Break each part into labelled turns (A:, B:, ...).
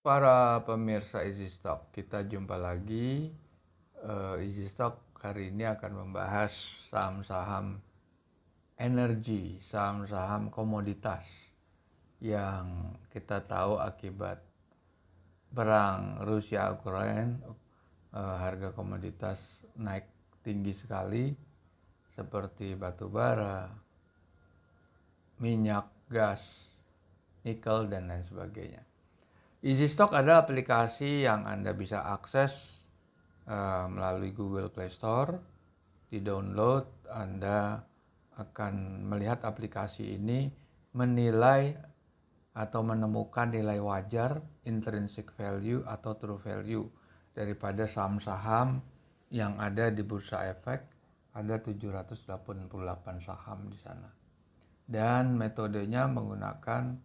A: Para pemirsa Easy Stock, kita jumpa lagi. Uh, Easy Stock hari ini akan membahas saham-saham energi, saham-saham komoditas yang kita tahu akibat perang Rusia Ukraina uh, eh, harga komoditas naik tinggi sekali seperti batu bara, minyak, gas, nikel dan lain sebagainya. EasyStock adalah aplikasi yang Anda bisa akses uh, melalui Google Play Store. Di-download, Anda akan melihat aplikasi ini menilai atau menemukan nilai wajar intrinsic value atau true value daripada saham-saham yang ada di bursa efek ada 788 saham di sana. Dan metodenya menggunakan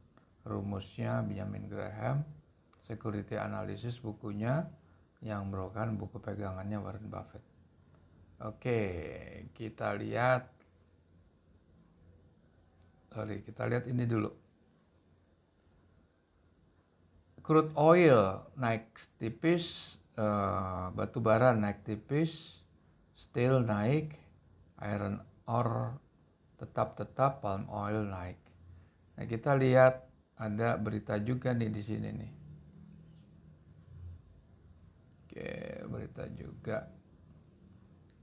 A: rumusnya Benjamin Graham Security Analysis bukunya yang merupakan buku pegangannya Warren Buffett. Oke, kita lihat. Sorry, kita lihat ini dulu. Crude oil naik tipis, uh, batu bara naik tipis, steel naik, iron ore tetap-tetap, palm oil naik. Nah, kita lihat ada berita juga nih di sini nih. Oke, berita juga.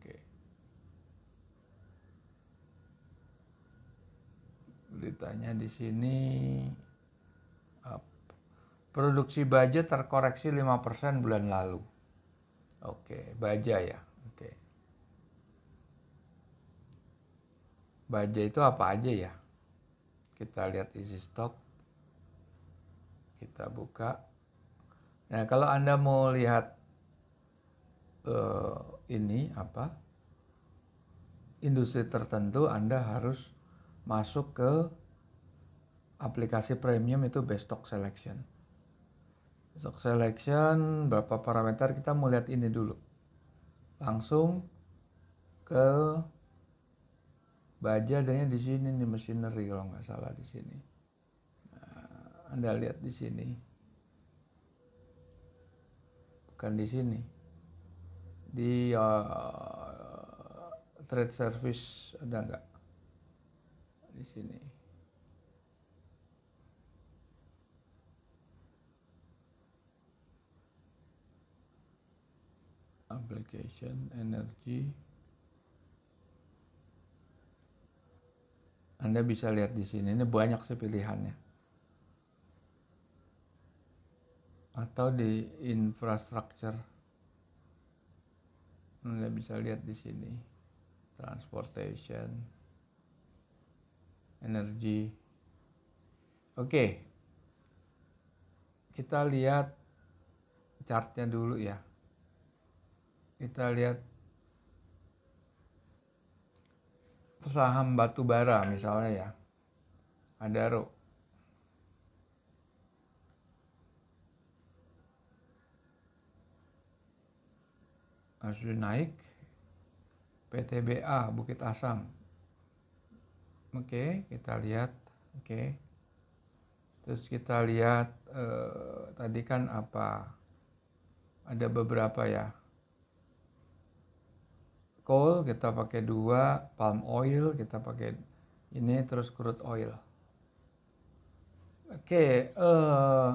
A: Oke. Beritanya di sini Produksi baja terkoreksi 5% bulan lalu. Oke, baja ya. Oke. Baja itu apa aja ya? Kita lihat isi stok. Kita buka. Nah, kalau Anda mau lihat uh, ini apa industri tertentu Anda harus masuk ke aplikasi premium itu Bestock Selection. Stock Selection berapa parameter kita mau lihat ini dulu. Langsung ke baja adanya di sini nih machinery kalau nggak salah di sini. Nah, Anda lihat di sini. Bukan di sini di uh, trade service ada nggak di sini application energy Anda bisa lihat di sini ini banyak sih pilihannya atau di infrastructure anda bisa lihat di sini transportation energi. oke okay. kita lihat chartnya dulu ya kita lihat saham batu bara misalnya ya ada rok sudah naik PTBA Bukit Asam oke okay, kita lihat oke okay. terus kita lihat eh, tadi kan apa ada beberapa ya coal kita pakai dua palm oil kita pakai ini terus crude oil oke okay, eh,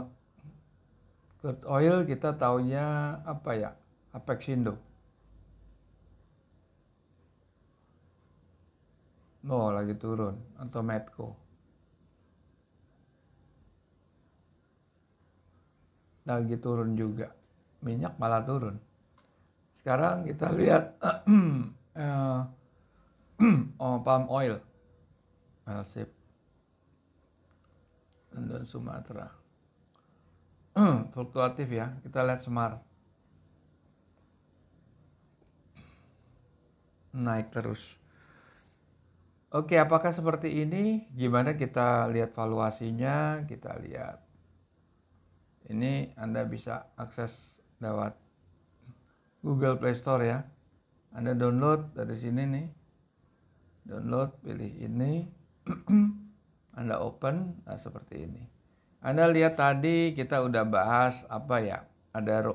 A: crude oil kita taunya apa ya Apexindo Oh lagi turun atau Medco. Lagi turun juga. Minyak malah turun. Sekarang kita lihat uh, oh, palm oil. sip. London Sumatera. Hmm, fluktuatif ya. Kita lihat Smart. Naik terus. Oke, apakah seperti ini? Gimana kita lihat valuasinya? Kita lihat. Ini Anda bisa akses lewat Google Play Store ya. Anda download dari sini nih. Download, pilih ini. Anda open, nah seperti ini. Anda lihat tadi kita udah bahas apa ya? Ada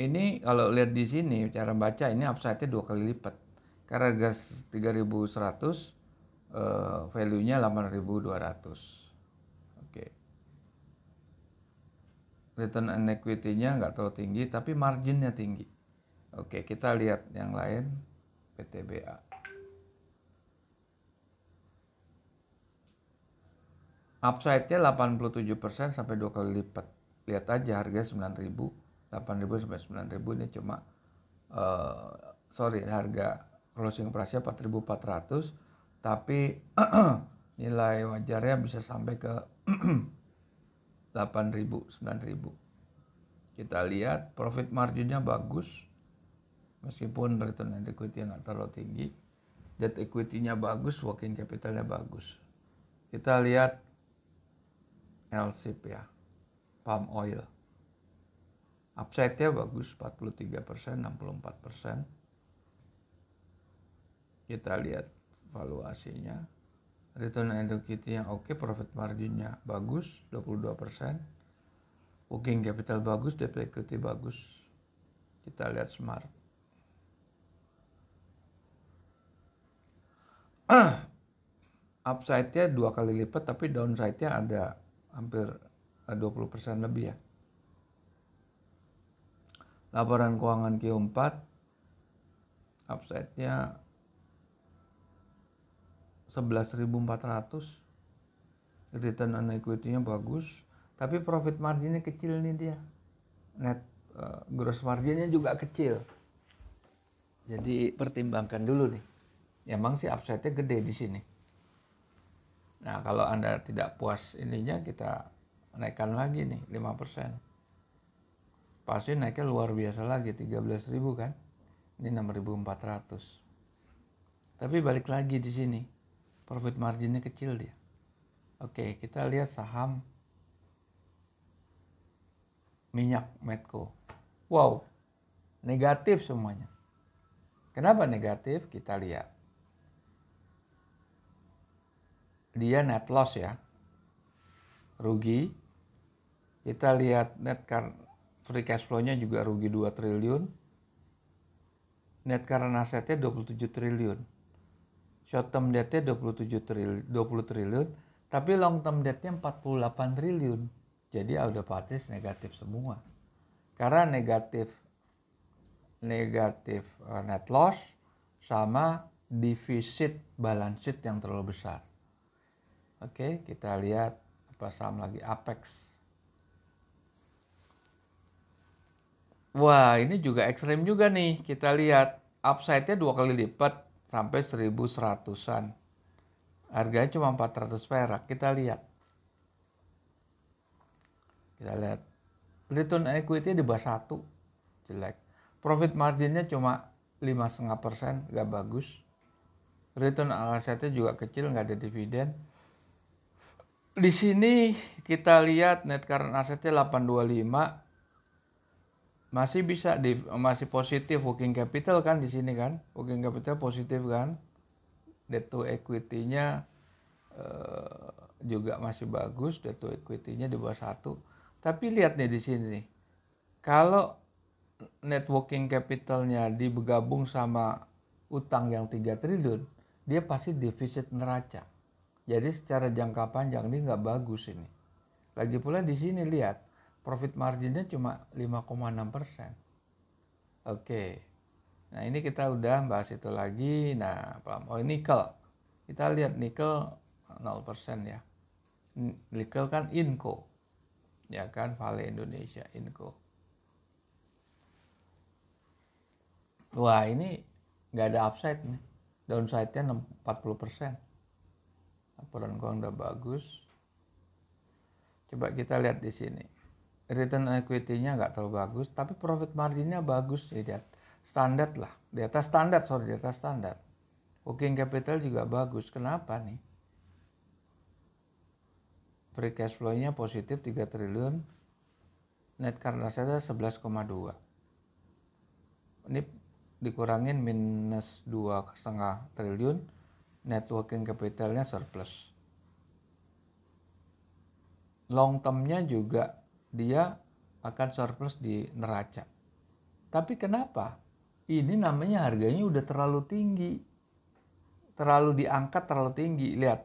A: ini kalau lihat di sini cara baca ini upside-nya dua kali lipat karena harga 3100 uh, value-nya 8200 oke okay. return on equity-nya nggak terlalu tinggi tapi margin-nya tinggi oke okay, kita lihat yang lain PTBA upside-nya 87% sampai dua kali lipat lihat aja harga 9000 8.000 sampai 9.000 ini cuma uh, sorry harga closing price-nya 4.400 tapi nilai wajarnya bisa sampai ke 8.000 9.000 kita lihat profit marginnya bagus meskipun return on equity nggak terlalu tinggi debt equity-nya bagus working capitalnya bagus kita lihat LSIP ya palm oil upside-nya bagus 43 persen 64 persen kita lihat valuasinya return on equity yang oke okay, profit marginnya bagus 22 persen working capital bagus debt equity bagus kita lihat smart upside-nya dua kali lipat tapi downside-nya ada hampir 20% eh, lebih ya laporan keuangan Q4 upside-nya 11.400 return on equity-nya bagus tapi profit margin-nya kecil nih dia net uh, gross margin-nya juga kecil jadi pertimbangkan dulu nih ya, emang sih upside-nya gede di sini nah kalau anda tidak puas ininya kita naikkan lagi nih 5% pasti naiknya luar biasa lagi 13.000 kan ini 6.400 tapi balik lagi di sini profit marginnya kecil dia oke kita lihat saham minyak Medco wow negatif semuanya kenapa negatif kita lihat dia net loss ya rugi kita lihat net free cash flow-nya juga rugi 2 triliun. Net current asset-nya 27 triliun. Short term debt-nya 27 triliun, 20 triliun, tapi long term debt-nya 48 triliun. Jadi ya patis negatif semua. Karena negatif negatif eh, net loss sama defisit balance sheet yang terlalu besar. Oke, kita lihat apa saham lagi Apex. Wah, ini juga ekstrim juga nih. Kita lihat upside-nya dua kali lipat sampai 1100-an. Harganya cuma 400 perak. Kita lihat. Kita lihat. Return equity di bawah 1. jelek. Profit margin-nya cuma 5,5%, Gak bagus. Return on nya juga kecil, Gak ada dividen. Di sini kita lihat net current asset-nya asset-nya 825, masih bisa di, masih positif working capital kan di sini kan working capital positif kan debt to equity-nya eh, juga masih bagus debt to equity-nya di bawah satu tapi lihat nih di sini nih kalau net working capitalnya digabung sama utang yang 3 triliun dia pasti defisit neraca jadi secara jangka panjang ini nggak bagus ini lagi pula di sini lihat profit marginnya cuma 5,6 persen. Oke, nah ini kita udah bahas itu lagi. Nah, oh nikel, kita lihat nikel 0 persen ya. Nikel kan Inco, ya kan Vale Indonesia Inco. Wah ini nggak ada upside nih, downside-nya 40 persen. Laporan keuangan udah bagus. Coba kita lihat di sini return equity-nya nggak terlalu bagus, tapi profit margin-nya bagus, lihat. Standar lah, di atas standar, sorry, di atas standar. Working capital juga bagus, kenapa nih? Free cash flow-nya positif 3 triliun, net current asset 11,2. Ini dikurangin minus 2,5 triliun, net working capital-nya surplus. Long term-nya juga dia akan surplus di neraca. Tapi kenapa? Ini namanya harganya udah terlalu tinggi. Terlalu diangkat, terlalu tinggi. Lihat.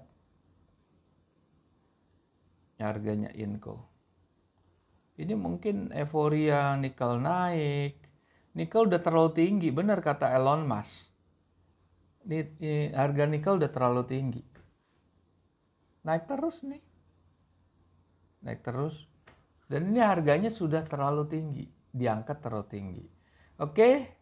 A: Harganya Inco. Ini mungkin euforia nikel naik. Nikel udah terlalu tinggi, benar kata Elon Musk. Ini, ini, harga nikel udah terlalu tinggi. Naik terus nih. Naik terus dan ini harganya sudah terlalu tinggi, diangkat terlalu tinggi. Oke,